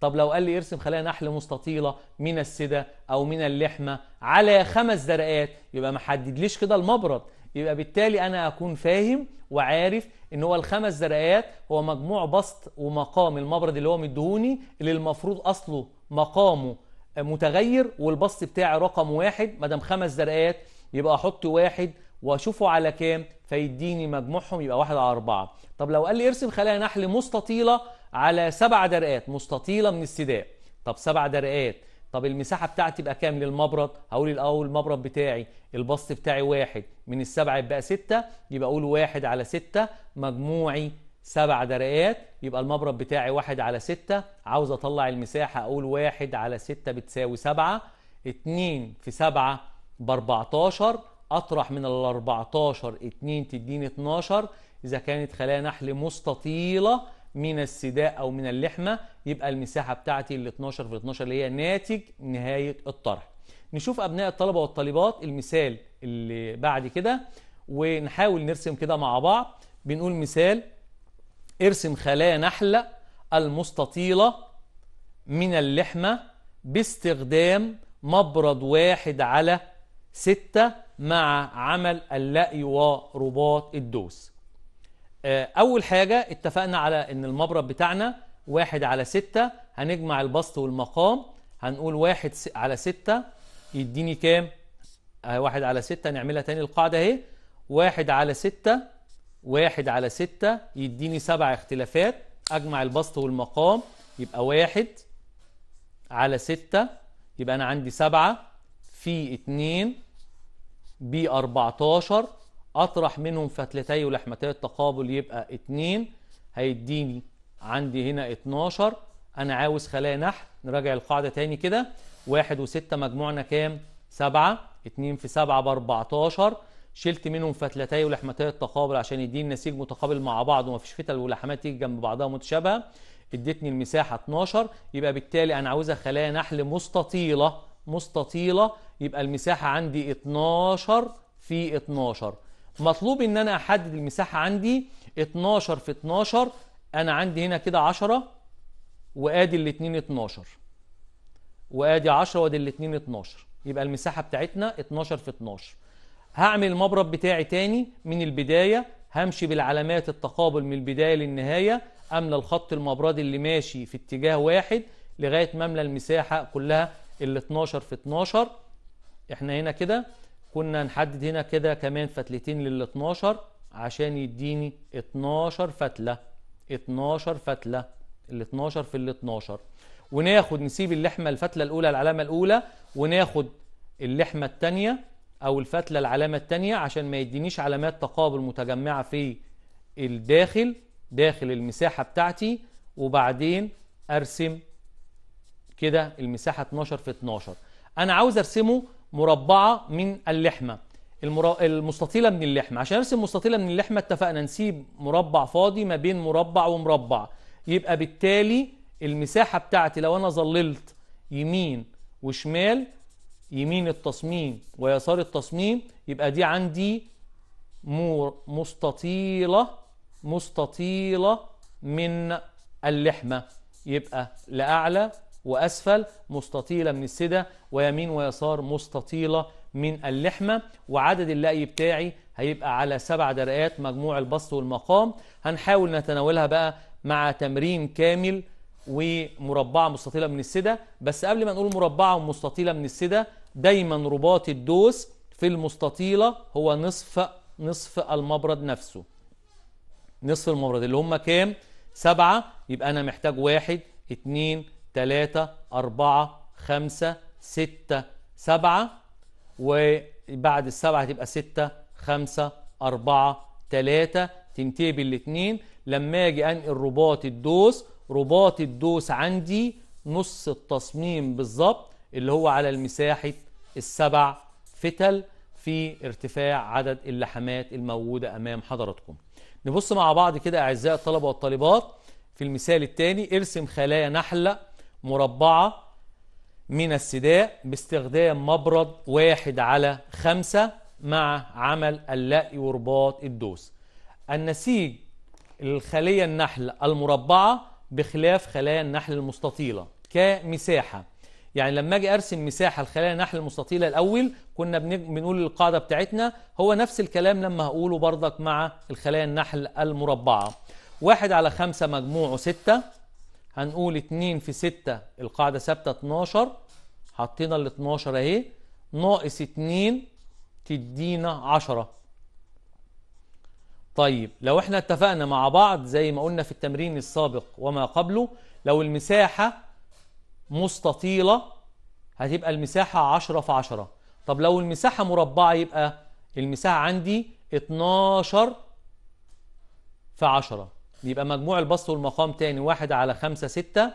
طب لو قال لي ارسم خلايا نحل مستطيله من السدة او من اللحمه على خمس درقات يبقى ما حددليش كده المبرد يبقى بالتالي أنا أكون فاهم وعارف ان هو الخمس زرقات هو مجموع بسط ومقام المبرد اللي هو مديهوني اللي المفروض اصله مقامه متغير والبسط بتاعي رقم واحد ما دام خمس زرقات يبقى احط واحد واشوفه على كام فيديني مجموعهم يبقى واحد على اربعه طب لو قال لي ارسم خلايا نحل مستطيله على سبع درقات مستطيله من السداء طب سبع درقات طب المساحه بتاعتي بقى كام للمبرد هقول الاول المبرد بتاعي البسط بتاعي واحد من السبعه يبقى سته يبقى اقول واحد على سته مجموعي سبع درقات يبقى المبرد بتاعي واحد على ستة عاوز اطلع المساحة اقول واحد على ستة بتساوي سبعة اتنين في سبعة باربعتاشر اطرح من الاربعتاشر اتنين تديني اتناشر اذا كانت خلايا نحل مستطيلة من السداء او من اللحمه يبقى المساحه بتاعتي ال 12 في 12 اللي هي ناتج نهايه الطرح نشوف ابناء الطلبه والطالبات المثال اللي بعد كده ونحاول نرسم كده مع بعض بنقول مثال ارسم خلايا نحله المستطيله من اللحمه باستخدام مبرد واحد على ستة مع عمل اللقي ورباط الدوس آه، اول حاجه اتفقنا على ان المبرد بتاعنا واحد على ستة هنجمع البسط والمقام هنقول واحد على ستة يديني كام آه، واحد على ستة نعملها تاني القاعدة اهي واحد على ستة واحد على ستة يديني سبع اختلافات اجمع البسط والمقام يبقى واحد على ستة يبقى انا عندي سبعة في اتنين ب 14 اطرح منهم فتلتي ولحمتي التقابل يبقى 2 هيديني عندي هنا 12 انا عاوز خلايا نحل نراجع القاعده تاني كده 1 و6 مجموعنا كام 7 2 في 7 ب 14 شلت منهم فتلتي ولحمتي التقابل عشان يديني نسيج متقابل مع بعض ومفيش فتل ولحمات تيجي جنب بعضها متشابهه ادتني المساحه 12 يبقى بالتالي انا عاوزها خلايا نحل مستطيله مستطيله يبقى المساحه عندي 12 في 12 مطلوب ان انا احدد المساحه عندي 12 في 12 انا عندي هنا كده 10 وادي الاثنين 12 وادي 10 وادي الاثنين 12 يبقى المساحه بتاعتنا 12 في 12 هعمل المبرد بتاعي تاني من البدايه همشي بالعلامات التقابل من البدايه للنهايه املى الخط المبردي اللي ماشي في اتجاه واحد لغايه ما املى المساحه كلها ال 12 في 12 احنا هنا كده كنا نحدد هنا كده كمان فتلتين لل 12 عشان يديني 12 فتله 12 فتله ال 12 في ال 12 وناخد نسيب اللحمه الفتله الاولى العلامه الاولى وناخد اللحمه الثانيه او الفتله العلامه الثانيه عشان ما يدينيش علامات تقابل متجمعه في الداخل داخل المساحه بتاعتي وبعدين ارسم كده المساحه 12 في 12 انا عاوز ارسمه مربعة من اللحمة المرا... المستطيلة من اللحمة عشان نرسم مستطيلة من اللحمة اتفقنا نسيب مربع فاضي ما بين مربع ومربع يبقى بالتالي المساحة بتاعتي لو أنا ظللت يمين وشمال يمين التصميم ويسار التصميم يبقى دي عندي مور مستطيلة مستطيلة من اللحمة يبقى لأعلى وأسفل مستطيلة من السدة ويمين ويسار مستطيلة من اللحمة وعدد اللقي بتاعي هيبقى على سبع درقات مجموع البسط والمقام هنحاول نتناولها بقى مع تمرين كامل ومربعة مستطيلة من السدة بس قبل ما نقول مربعة ومستطيلة من السدة دايما رباط الدوس في المستطيلة هو نصف نصف المبرد نفسه نصف المبرد اللي هم كام؟ سبعة يبقى أنا محتاج واحد اتنين 3 4 5 6 7 وبعد السبعة تبقى 6 5 4 3 تنتهي بالاثنين لما اجي انقل رباط الدوس رباط الدوس عندي نص التصميم بالظبط اللي هو على المساحة السبع فتل في ارتفاع عدد اللحمات الموجودة أمام حضراتكم نبص مع بعض كده أعزائي الطلبة والطالبات في المثال الثاني ارسم خلايا نحلة مربعة من السداء باستخدام مبرد واحد على خمسة مع عمل اللقي ورباط الدوس النسيج الخلية النحل المربعة بخلاف خلايا النحل المستطيلة كمساحة يعني لما اجي ارسم مساحه لخلايا النحل المستطيله الاول كنا بنقول القاعده بتاعتنا هو نفس الكلام لما هقوله بردك مع الخلايا النحل المربعه واحد على خمسة مجموعه ستة هنقول 2 في 6 القاعدة ثابتة 12 حطينا ال 12 اهي ناقص 2 تدينا 10 طيب لو احنا اتفقنا مع بعض زي ما قلنا في التمرين السابق وما قبله لو المساحة مستطيلة هتبقى المساحة 10 في 10 طب لو المساحة مربعة يبقى المساحة عندي 12 في 10 يبقى مجموع البسط والمقام تاني واحد على خمسة ستة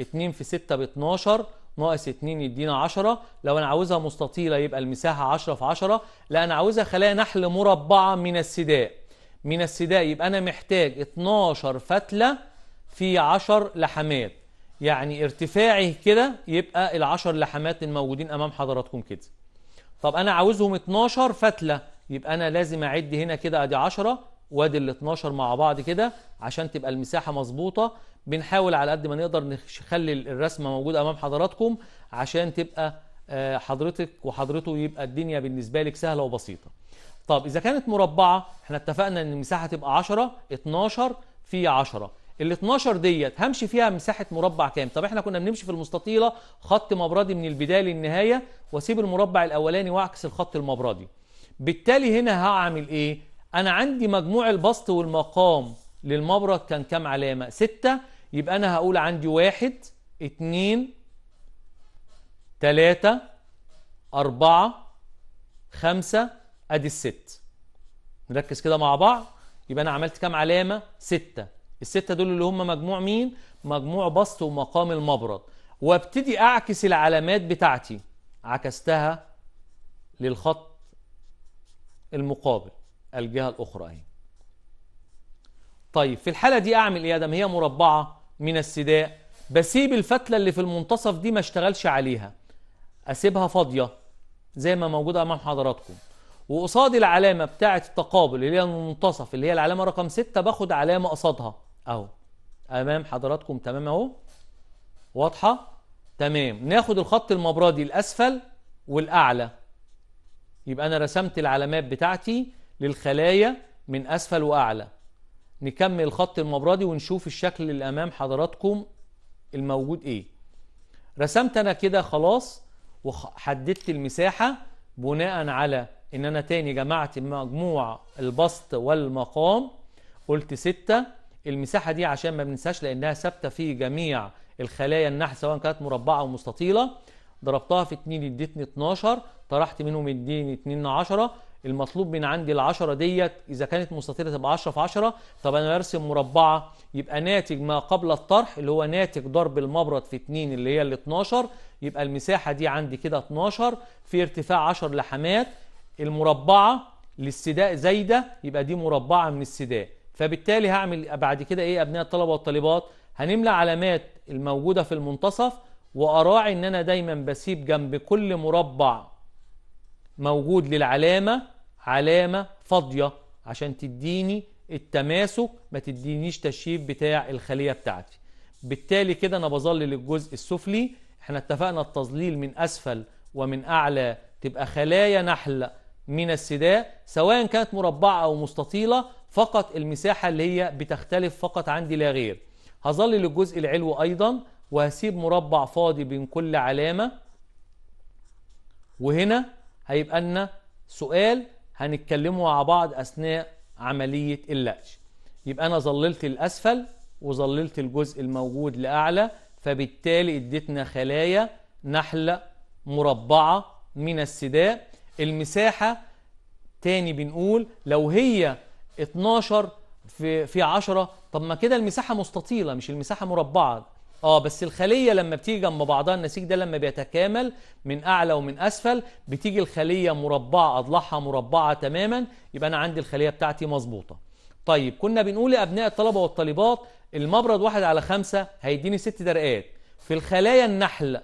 اتنين في ستة باتناشر ناقص 2 يدينا 10 لو انا عاوزها مستطيله يبقى المساحه 10 في 10 لا انا عاوزها خلايا نحل مربعه من السداء من السداء يبقى انا محتاج 12 فتله في 10 لحمات يعني ارتفاعي كده يبقى ال10 لحمات الموجودين امام حضراتكم كده طب انا عاوزهم 12 فتله يبقى انا لازم اعد هنا كده ادي 10 وادي ال 12 مع بعض كده عشان تبقى المساحه مظبوطه بنحاول على قد ما نقدر نخلي الرسمه موجوده امام حضراتكم عشان تبقى آه، حضرتك وحضرته يبقى الدنيا بالنسبه لك سهله وبسيطه طب اذا كانت مربعه احنا اتفقنا ان المساحه تبقى 10 12 في 10 ال 12 ديت همشي فيها مساحه مربع كام طب احنا كنا بنمشي في المستطيله خط مبردي من البدايه للنهايه واسيب المربع الاولاني واعكس الخط المبردي بالتالي هنا هعمل ايه أنا عندي مجموع البسط والمقام للمبرد كان كام علامة؟ ستة يبقى أنا هقول عندي واحد اتنين تلاتة أربعة خمسة أدي الست نركز كده مع بعض يبقى أنا عملت كام علامة؟ ستة الستة دول اللي هم مجموع مين؟ مجموع بسط ومقام المبرد وابتدي أعكس العلامات بتاعتي عكستها للخط المقابل الجهة الأخرى أهي طيب في الحالة دي أعمل إيه دام هي مربعة من السداء بسيب الفتلة اللي في المنتصف دي ما اشتغلش عليها أسيبها فاضية زي ما موجودة أمام حضراتكم وقصاد العلامة بتاعة التقابل اللي هي المنتصف اللي هي العلامة رقم 6 باخد علامة قصادها أهو أمام حضراتكم تمام أهو واضحة تمام ناخد الخط المبردي الأسفل والأعلى يبقى أنا رسمت العلامات بتاعتي للخلايا من أسفل وأعلى نكمل الخط المبردي ونشوف الشكل اللي أمام حضراتكم الموجود إيه رسمت أنا كده خلاص وحددت المساحة بناء على إن أنا تاني جمعت مجموع البسط والمقام قلت 6 المساحة دي عشان ما بننساش لأنها ثابتة في جميع الخلايا النحل سواء كانت مربعة أو مستطيلة ضربتها في اتنين اديتني 12 طرحت منهم اديني اتنين 10 المطلوب من عندي العشرة ديت إذا كانت مستطيلة تبقى 10 في 10 طب أنا برسم مربعة يبقى ناتج ما قبل الطرح اللي هو ناتج ضرب المبرد في 2 اللي هي ال 12 يبقى المساحة دي عندي كده 12 في ارتفاع 10 لحمات المربعة للسداء زايدة يبقى دي مربعة من السداء فبالتالي هعمل بعد كده إيه أبناء الطلبة والطالبات هنملى علامات الموجودة في المنتصف وأراعي إن أنا دايما بسيب جنب كل مربع موجود للعلامة علامة فاضية عشان تديني التماسك ما تدينيش تشييب بتاع الخلية بتاعتي بالتالي كده أنا بظلل للجزء السفلي احنا اتفقنا التظليل من أسفل ومن أعلى تبقى خلايا نحل من السداء سواء كانت مربعة أو مستطيلة فقط المساحة اللي هي بتختلف فقط عندي لا غير هظلل للجزء العلوي أيضا وهسيب مربع فاضي بين كل علامة وهنا هيبقى لنا سؤال هنتكلمه مع بعض أثناء عملية اللقش يبقى أنا ظللت الأسفل وظللت الجزء الموجود لأعلى فبالتالي اديتنا خلايا نحلة مربعة من السداء المساحة تاني بنقول لو هي 12 في في 10 طب ما كده المساحة مستطيلة مش المساحة مربعة اه بس الخليه لما بتيجي جنب بعضها النسيج ده لما بيتكامل من اعلى ومن اسفل بتيجي الخليه مربعه اضلاعها مربعه تماما يبقى انا عندي الخليه بتاعتي مظبوطه طيب كنا بنقول ابناء الطلبه والطالبات المبرد واحد على خمسة هيديني ست درقات في الخلايا النحل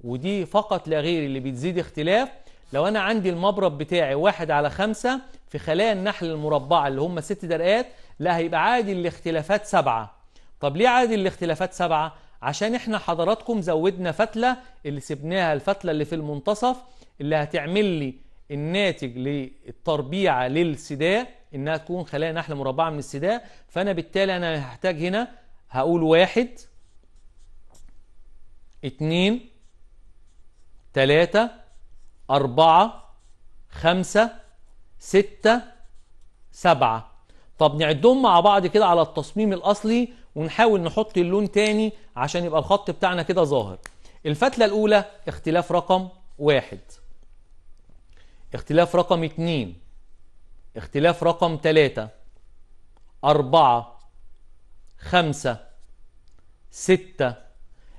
ودي فقط لا غير اللي بتزيد اختلاف لو انا عندي المبرد بتاعي واحد على خمسة في خلايا النحل المربعه اللي هم ست درقات لا هيبقى عادي الاختلافات سبعه طب ليه عادي الاختلافات سبعه عشان احنا حضراتكم زودنا فتله اللي سبناها الفتله اللي في المنتصف اللي هتعمل لي الناتج للتربيعه للسداء انها تكون خلايا نحله مربعه من السداء فانا بالتالي انا هحتاج هنا هقول واحد اتنين تلاتة أربعة خمسة ستة سبعة طب نعدهم مع بعض كده على التصميم الأصلي ونحاول نحط اللون تاني عشان يبقى الخط بتاعنا كده ظاهر الفتلة الأولى اختلاف رقم واحد اختلاف رقم اتنين اختلاف رقم تلاتة أربعة خمسة ستة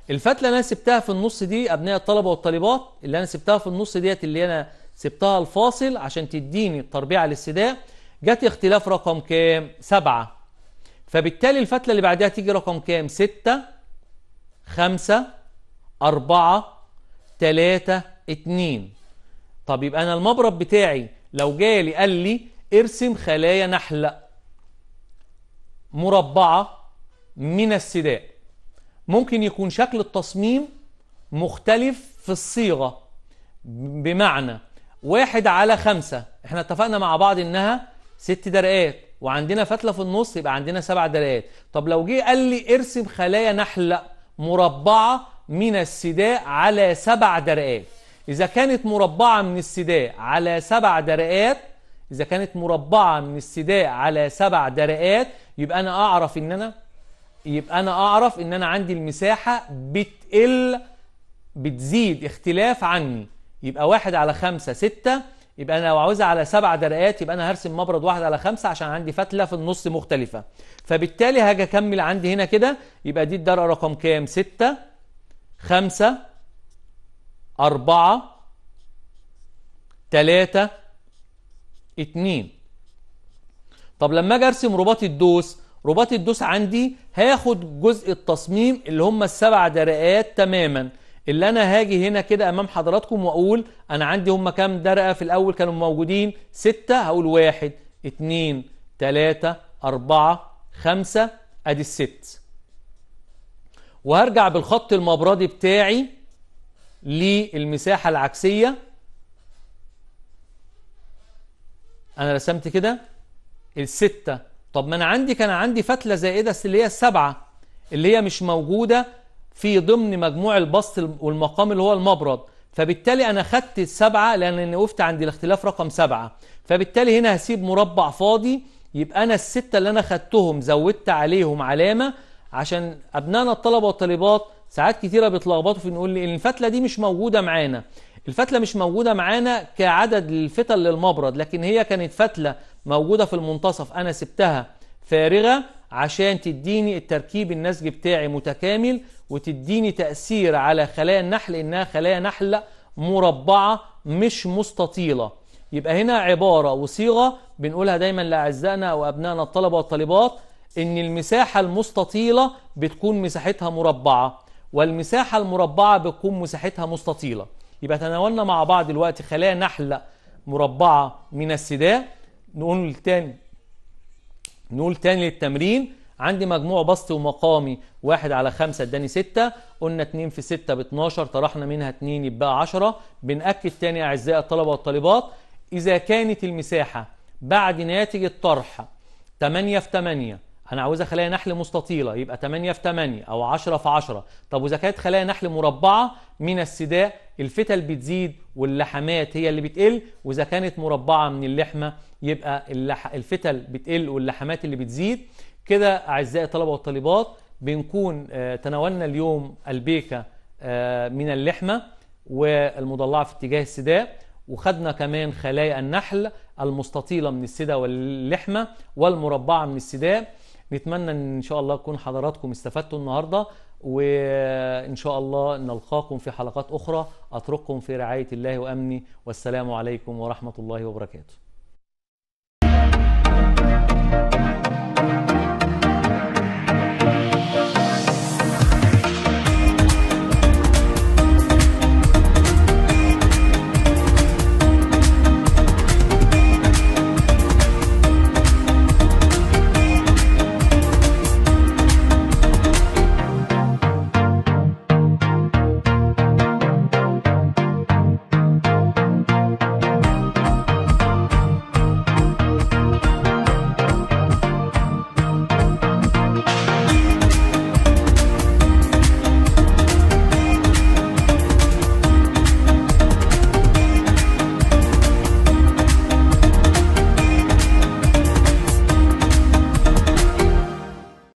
الفتلة اللي أنا سبتها في النص دي أبناء الطلبة والطالبات اللي أنا سبتها في النص ديت اللي أنا سبتها الفاصل عشان تديني التربيع للسداء جت اختلاف رقم كام؟ سبعة فبالتالي الفتلة اللي بعدها تيجي رقم كام؟ 6 5 4 3 2 طب يبقى أنا المبرد بتاعي لو جالي قال لي ارسم خلايا نحلة مربعة من السداء ممكن يكون شكل التصميم مختلف في الصيغة بمعنى واحد على خمسة احنا اتفقنا مع بعض انها ست درقات وعندنا فتله في النص يبقى عندنا سبع درايات طب لو جه قال لي ارسم خلايا نحله مربعه من السداء على سبع درقات اذا كانت مربعه من السداء على سبع درقات اذا كانت مربعه من السداء على سبع درقات يبقى انا اعرف ان انا يبقى انا اعرف ان انا عندي المساحه بتقل بتزيد اختلاف عني يبقى واحد على خمسة ستة يبقى انا لو عاوزها على سبع درقات يبقى انا هرسم مبرد واحد على خمسه عشان عندي فتله في النص مختلفه فبالتالي هاجي اكمل عندي هنا كده يبقى دي الدرقه رقم كام سته خمسه اربعه تلاته اتنين طب لما اجي ارسم رباط الدوس رباط الدوس عندي هاخد جزء التصميم اللي هم السبع درقات تماما اللي انا هاجي هنا كده امام حضراتكم واقول انا عندي هم كام درقه في الاول كانوا موجودين ستة هقول واحد اتنين تلاتة اربعة خمسة ادي الست وهرجع بالخط المبردي بتاعي للمساحة العكسية انا رسمت كده الستة طب ما انا عندي كان عندي فتلة زائدة اللي هي السبعة اللي هي مش موجودة في ضمن مجموع البسط والمقام اللي هو المبرد فبالتالي أنا خدت السبعة لأن أنا وقفت عند الاختلاف رقم سبعة فبالتالي هنا هسيب مربع فاضي يبقى أنا الستة اللي أنا خدتهم زودت عليهم علامة عشان أبنائنا الطلبة والطالبات ساعات كتيرة بيتلخبطوا في نقول لي الفتلة دي مش موجودة معانا الفتلة مش موجودة معانا كعدد الفتل للمبرد لكن هي كانت فتلة موجودة في المنتصف أنا سبتها فارغة عشان تديني التركيب النسج بتاعي متكامل وتديني تأثير على خلايا النحل إنها خلايا نحلة مربعة مش مستطيلة يبقى هنا عبارة وصيغة بنقولها دايما لأعزائنا وأبنائنا الطلبة والطالبات إن المساحة المستطيلة بتكون مساحتها مربعة والمساحة المربعة بتكون مساحتها مستطيلة يبقى تناولنا مع بعض دلوقتي خلايا نحلة مربعة من السداء نقول تاني نقول تاني للتمرين عندي مجموع بسطي ومقامي واحد على خمسة اداني ستة قلنا اتنين في ستة ب 12 طرحنا منها اتنين يبقى عشرة بنأكد تاني أعزائي الطلبة والطالبات إذا كانت المساحة بعد ناتج الطرح 8 في 8 انا عاوزها خلايا نحل مستطيله يبقى 8 في 8 او 10 في 10 طب واذا كانت خلايا نحل مربعه من السداء الفتل بتزيد واللحمات هي اللي بتقل واذا كانت مربعه من اللحمه يبقى اللح... الفتل بتقل واللحمات اللي بتزيد كده اعزائي الطلبه والطالبات بنكون آه، تناولنا اليوم البيكه آه، من اللحمه والمضلعه في اتجاه السداء وخدنا كمان خلايا النحل المستطيله من السداء واللحمه والمربعه من السداء نتمنى ان شاء الله تكون حضراتكم استفدتوا النهارده وان شاء الله نلقاكم في حلقات اخرى اترككم في رعايه الله وامني والسلام عليكم ورحمه الله وبركاته